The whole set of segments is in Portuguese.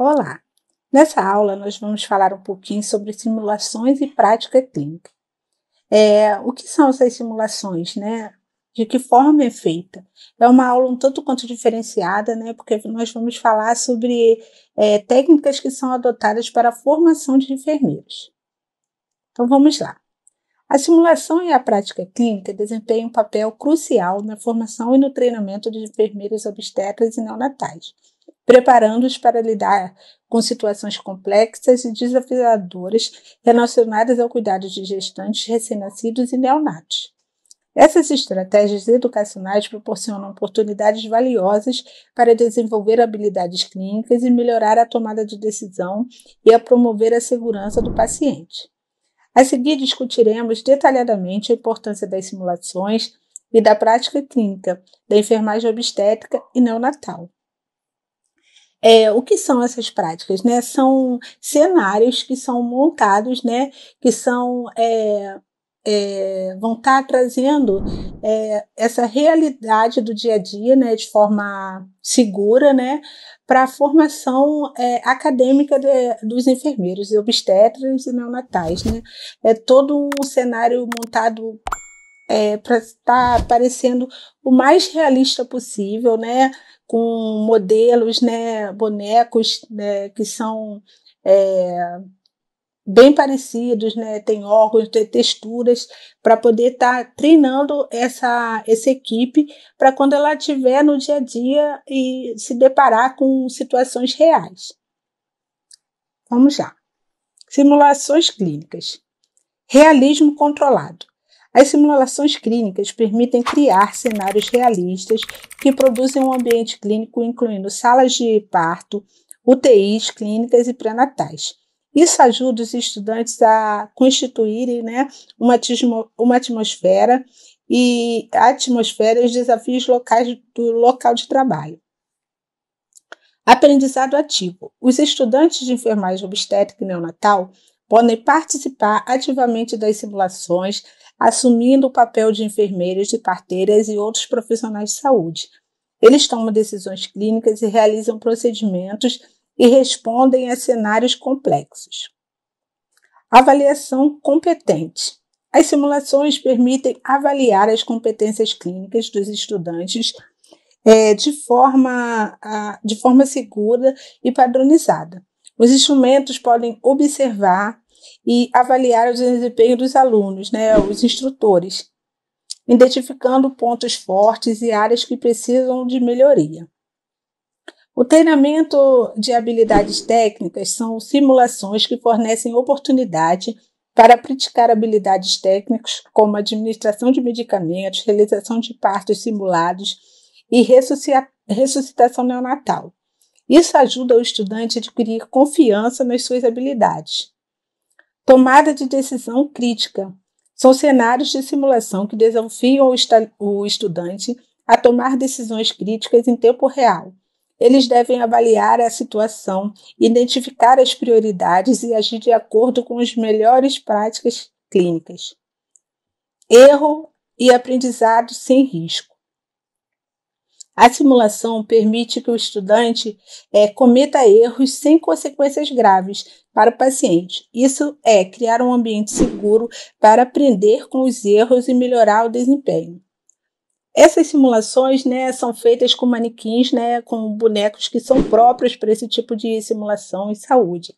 Olá! Nessa aula, nós vamos falar um pouquinho sobre simulações e prática clínica. É, o que são essas simulações, né? De que forma é feita? É uma aula um tanto quanto diferenciada, né? Porque nós vamos falar sobre é, técnicas que são adotadas para a formação de enfermeiros. Então vamos lá. A simulação e a prática clínica desempenham um papel crucial na formação e no treinamento de enfermeiros obstetras e neonatais preparando-os para lidar com situações complexas e desafiadoras relacionadas ao cuidado de gestantes, recém-nascidos e neonatos. Essas estratégias educacionais proporcionam oportunidades valiosas para desenvolver habilidades clínicas e melhorar a tomada de decisão e a promover a segurança do paciente. A seguir, discutiremos detalhadamente a importância das simulações e da prática clínica da enfermagem obstétrica e neonatal. É, o que são essas práticas? Né? São cenários que são montados, né? que são é, é, vão estar tá trazendo é, essa realidade do dia a dia, né, de forma segura, né, para a formação é, acadêmica de, dos enfermeiros obstetras e neonatais, né. É todo um cenário montado é, para estar tá parecendo o mais realista possível, né? Com modelos, né? Bonecos né? que são é, bem parecidos, né? Tem órgãos, tem texturas para poder estar tá treinando essa essa equipe para quando ela tiver no dia a dia e se deparar com situações reais. Vamos lá. Simulações clínicas. Realismo controlado. As simulações clínicas permitem criar cenários realistas que produzem um ambiente clínico, incluindo salas de parto, UTIs, clínicas e pré-natais. Isso ajuda os estudantes a constituírem né, uma, uma atmosfera e atmosfera e os desafios locais do local de trabalho. Aprendizado ativo. Os estudantes de enfermagem obstétrica e neonatal podem participar ativamente das simulações, assumindo o papel de enfermeiras, de parteiras e outros profissionais de saúde. Eles tomam decisões clínicas e realizam procedimentos e respondem a cenários complexos. Avaliação competente. As simulações permitem avaliar as competências clínicas dos estudantes é, de, forma, a, de forma segura e padronizada. Os instrumentos podem observar, e avaliar o desempenho dos alunos, né, os instrutores, identificando pontos fortes e áreas que precisam de melhoria. O treinamento de habilidades técnicas são simulações que fornecem oportunidade para praticar habilidades técnicas como administração de medicamentos, realização de partos simulados e ressuscitação neonatal. Isso ajuda o estudante a adquirir confiança nas suas habilidades. Tomada de decisão crítica. São cenários de simulação que desafiam o, estudante a tomar decisões críticas em tempo real. Eles devem avaliar a situação, identificar as prioridades e agir de acordo com as melhores práticas clínicas. Erro e aprendizado sem risco. A simulação permite que o estudante é, cometa erros sem consequências graves para o paciente. Isso é criar um ambiente seguro para aprender com os erros e melhorar o desempenho. Essas simulações né, são feitas com manequins, né, com bonecos que são próprios para esse tipo de simulação em saúde.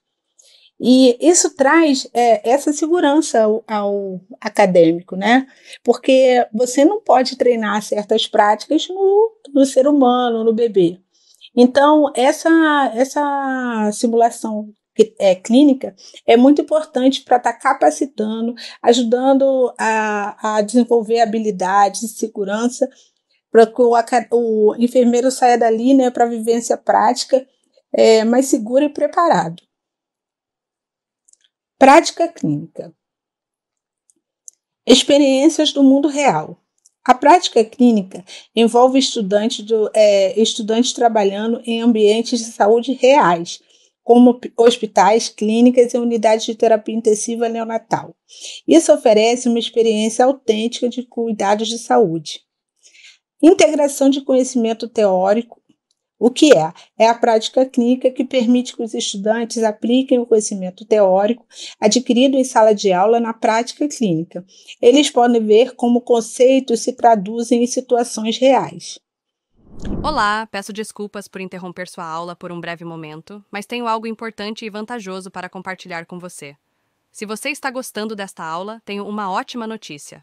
E isso traz é, essa segurança ao, ao, acadêmico, né? Porque você não pode treinar certas práticas no, no ser humano, no bebê. Então, essa, essa simulação é, clínica é muito importante para estar tá capacitando, ajudando a, a desenvolver habilidades de segurança para que o, o, enfermeiro saia dali né, para a vivência prática é, mais seguro e preparado. Prática clínica. Experiências do mundo real. A prática clínica envolve é, estudantes trabalhando em ambientes de saúde reais, como hospitais, clínicas e unidades de terapia intensiva neonatal. Isso oferece uma experiência autêntica de cuidados de saúde. Integração de conhecimento teórico o que é? É a prática clínica que permite que os estudantes apliquem o conhecimento teórico adquirido em sala de aula na prática clínica. Eles podem ver como conceitos se traduzem em situações reais. Olá, peço desculpas por interromper sua aula por um breve momento, mas tenho algo importante e vantajoso para compartilhar com você. Se você está gostando desta aula, tenho uma ótima notícia.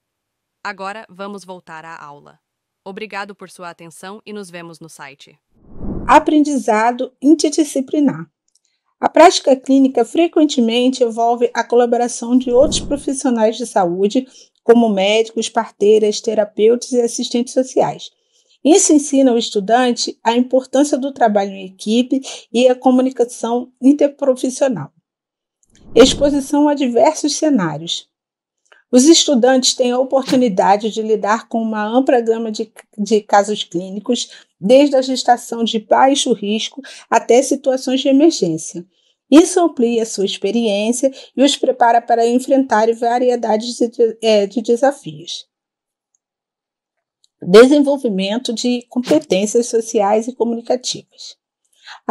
Agora vamos voltar à aula. Obrigado por sua atenção e nos vemos no site. Aprendizado interdisciplinar. A prática clínica frequentemente envolve a colaboração de outros profissionais de saúde, como médicos, parteiras, terapeutas e assistentes sociais. Isso ensina o estudante a importância do trabalho em equipe e a comunicação interprofissional. Exposição a diversos cenários, os estudantes têm a oportunidade de lidar com uma ampla gama de, de casos clínicos, desde a gestação de baixo risco até situações de emergência. Isso amplia sua experiência e os prepara para enfrentar variedades de, é, de desafios. Desenvolvimento de competências sociais e comunicativas.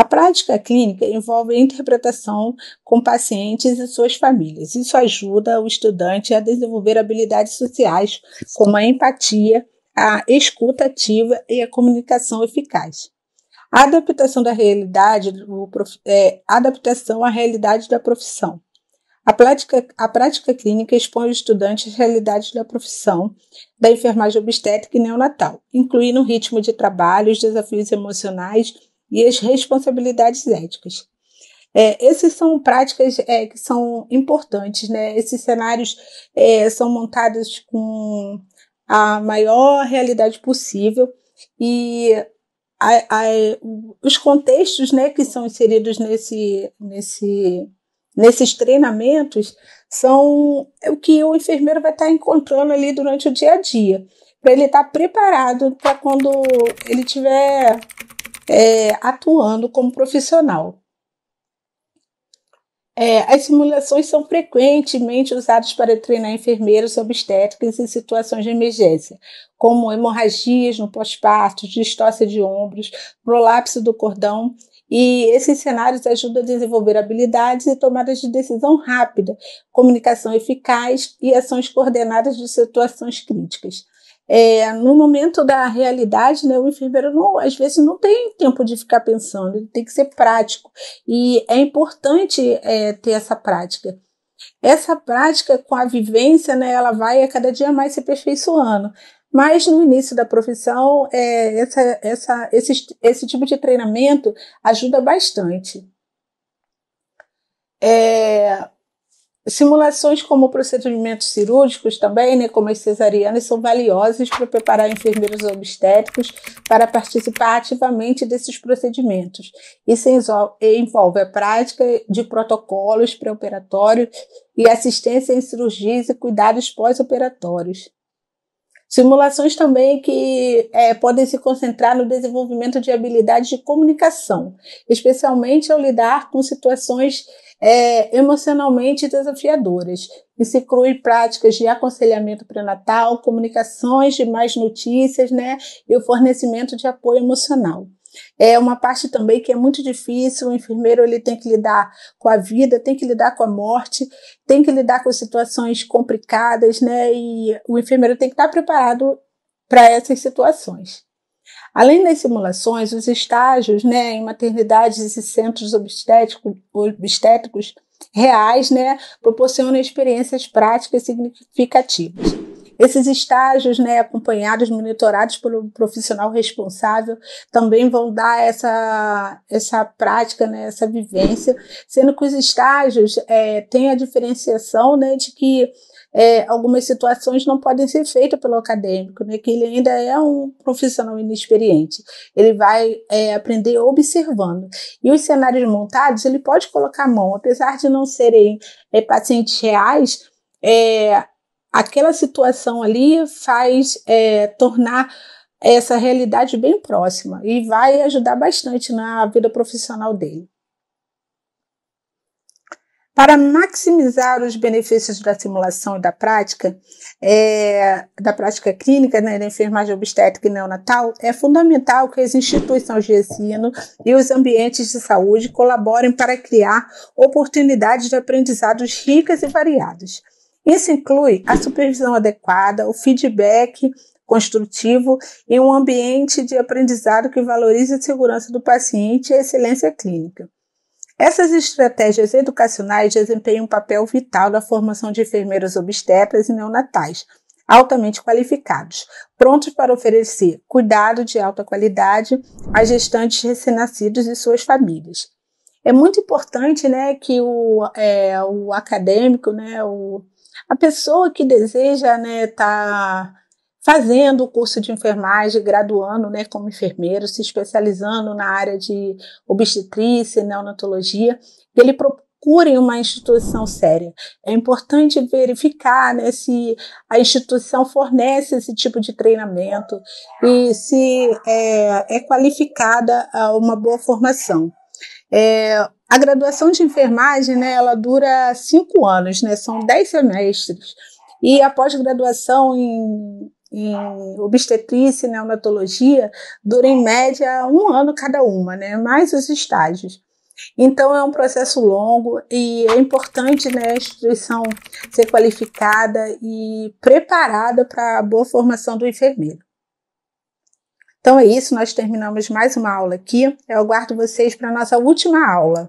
A prática clínica envolve interpretação com pacientes e suas famílias. Isso ajuda o estudante a desenvolver habilidades sociais, como a empatia, a escuta ativa e a comunicação eficaz. A adaptação da realidade, prof... é, adaptação à realidade da profissão. A prática, a prática clínica expõe o estudante às realidades da profissão da enfermagem obstétrica e neonatal, incluindo o ritmo de trabalho, os desafios emocionais e as responsabilidades éticas. É, esses são práticas é, que são importantes, né? Esses cenários é, são montados com a maior realidade possível e a, a, os contextos, né, que são inseridos nesse, nesse, nesses treinamentos são o que o enfermeiro vai estar encontrando ali durante o dia a dia, para ele estar preparado para quando ele tiver é, atuando como profissional. É, as simulações são frequentemente usadas para treinar enfermeiros obstétricas em situações de emergência, como hemorragias no pós-parto, distócia de ombros, prolapso do cordão. E esses cenários ajudam a desenvolver habilidades e tomadas de decisão rápida, comunicação eficaz e ações coordenadas de situações críticas. É, no momento da realidade, né, o enfermeiro não, às vezes não tem tempo de ficar pensando, ele tem que ser prático. E é importante é, ter essa prática. Essa prática com a vivência, né, ela vai a cada dia mais se aperfeiçoando. Mas no início da profissão, é, essa, essa, esse, esse tipo de treinamento ajuda bastante. É, Simulações como procedimentos cirúrgicos também, né, como as cesarianas, são valiosas para preparar enfermeiros obstétricos para participar ativamente desses procedimentos. Isso envolve a prática de protocolos pré-operatórios e assistência em cirurgias e cuidados pós-operatórios. Simulações também que é, podem se concentrar no desenvolvimento de habilidades de comunicação, especialmente ao lidar com situações é, emocionalmente desafiadoras. Isso inclui práticas de aconselhamento pré-natal, comunicações de mais notícias né, e o fornecimento de apoio emocional. É uma parte também que é muito difícil, o enfermeiro ele tem que lidar com a vida, tem que lidar com a morte, tem que lidar com situações complicadas, né? E o enfermeiro tem que estar preparado para essas situações. Além das simulações, os estágios né, em maternidades e centros obstétricos, obstétricos reais né, proporcionam experiências práticas significativas. Esses estágios, né, acompanhados, monitorados pelo profissional responsável, também vão dar essa, essa prática, né, essa vivência, sendo que os estágios é, têm a diferenciação né, de que é, algumas situações não podem ser feitas pelo acadêmico, né, que ele ainda é um profissional inexperiente. Ele vai é, aprender observando. E os cenários montados, ele pode colocar a mão, apesar de não serem é, pacientes reais, é, aquela situação ali faz é, tornar essa realidade bem próxima e vai ajudar bastante na vida profissional dele. Para maximizar os benefícios da simulação e da prática, é, da prática clínica né, da enfermagem obstétrica e neonatal, é fundamental que as instituições de ensino e os ambientes de saúde colaborem para criar oportunidades de aprendizados ricas e variadas. Isso inclui a supervisão adequada, o feedback construtivo e um ambiente de aprendizado que valorize a segurança do paciente e a excelência clínica. Essas estratégias educacionais desempenham um papel vital na formação de enfermeiros obstetras e neonatais, altamente qualificados, prontos para oferecer cuidado de alta qualidade a gestantes recém-nascidos e suas famílias. É muito importante né, que o, é, o acadêmico, né, o, a pessoa que deseja né, tá fazendo o curso de enfermagem, graduando né, como enfermeiro, se especializando na área de obstetrícia e neonatologia, ele procure uma instituição séria. É importante verificar né, se a instituição fornece esse tipo de treinamento e se é, é qualificada a uma boa formação. É, a graduação de enfermagem, né, ela dura cinco anos, né, são dez semestres. E a pós-graduação em, em obstetrícia e neonatologia dura em média um ano cada uma, né, mais os estágios. Então é um processo longo e é importante né, a instituição ser qualificada e preparada para a boa formação do enfermeiro. Então é isso, nós terminamos mais uma aula aqui. Eu aguardo vocês para a nossa última aula.